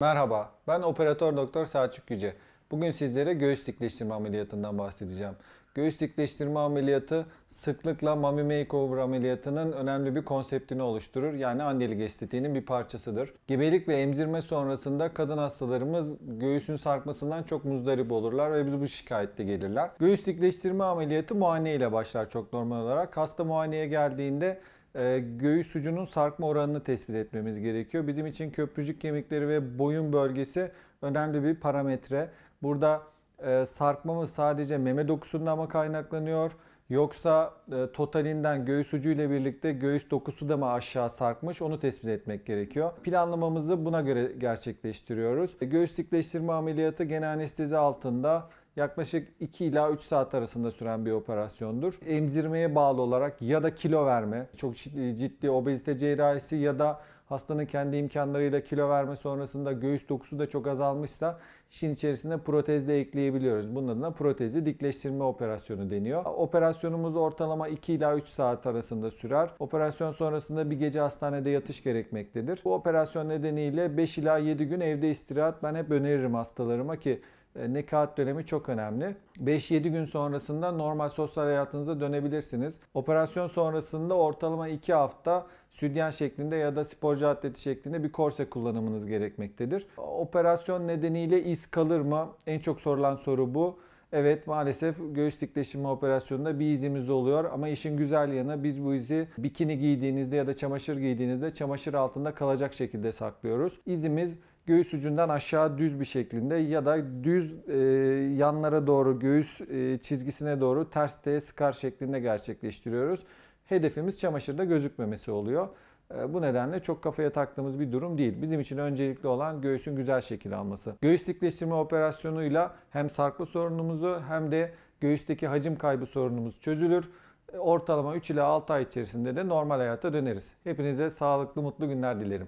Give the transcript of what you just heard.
Merhaba, ben operatör doktor Selçuk Yüce. Bugün sizlere göğüs dikleştirme ameliyatından bahsedeceğim. Göğüs dikleştirme ameliyatı sıklıkla mami makeover ameliyatının önemli bir konseptini oluşturur. Yani annelik estetiğinin bir parçasıdır. Gebelik ve emzirme sonrasında kadın hastalarımız göğüsün sarkmasından çok muzdarip olurlar ve biz bu şikayette gelirler. Göğüs dikleştirme ameliyatı muayene ile başlar çok normal olarak. Hasta muayeneye geldiğinde ee, göğüs ucunun sarkma oranını tespit etmemiz gerekiyor. Bizim için köprücük kemikleri ve boyun bölgesi önemli bir parametre. Burada e, sarkma mı sadece meme dokusundan mı kaynaklanıyor? Yoksa e, totalinden göğüs ucuyla birlikte göğüs dokusu da mı aşağı sarkmış onu tespit etmek gerekiyor. Planlamamızı buna göre gerçekleştiriyoruz. E, göğüs dikleştirme ameliyatı genel anestezi altında yaklaşık 2 ila 3 saat arasında süren bir operasyondur. Emzirmeye bağlı olarak ya da kilo verme, çok ciddi obezite cerrahisi ya da hastanın kendi imkanlarıyla kilo verme sonrasında göğüs dokusu da çok azalmışsa işin içerisinde protez de ekleyebiliyoruz. Bunun adına protezi dikleştirme operasyonu deniyor. Operasyonumuz ortalama 2 ila 3 saat arasında sürer. Operasyon sonrasında bir gece hastanede yatış gerekmektedir. Bu operasyon nedeniyle 5 ila 7 gün evde istirahat ben hep öneririm hastalarıma ki e, nekaat dönemi çok önemli. 5-7 gün sonrasında normal sosyal hayatınıza dönebilirsiniz. Operasyon sonrasında ortalama 2 hafta sütyen şeklinde ya da sporcu atleti şeklinde bir korse kullanımınız gerekmektedir. Operasyon nedeniyle iz kalır mı? En çok sorulan soru bu. Evet maalesef göğüs dikleşimi operasyonunda bir izimiz oluyor ama işin güzel yanı biz bu izi bikini giydiğinizde ya da çamaşır giydiğinizde çamaşır altında kalacak şekilde saklıyoruz. İzimiz göğüs ucundan aşağı düz bir şekilde ya da düz e, yanlara doğru göğüs e, çizgisine doğru ters T skar şeklinde gerçekleştiriyoruz hedefimiz çamaşırda gözükmemesi oluyor. Ee, bu nedenle çok kafaya taktığımız bir durum değil. Bizim için öncelikli olan göğsün güzel şekil alması. Göğüs dikleştirme operasyonuyla hem sarkma sorunumuzu hem de göğüsteki hacim kaybı sorunumuz çözülür. Ee, ortalama 3 ila 6 ay içerisinde de normal hayata döneriz. Hepinize sağlıklı mutlu günler dilerim.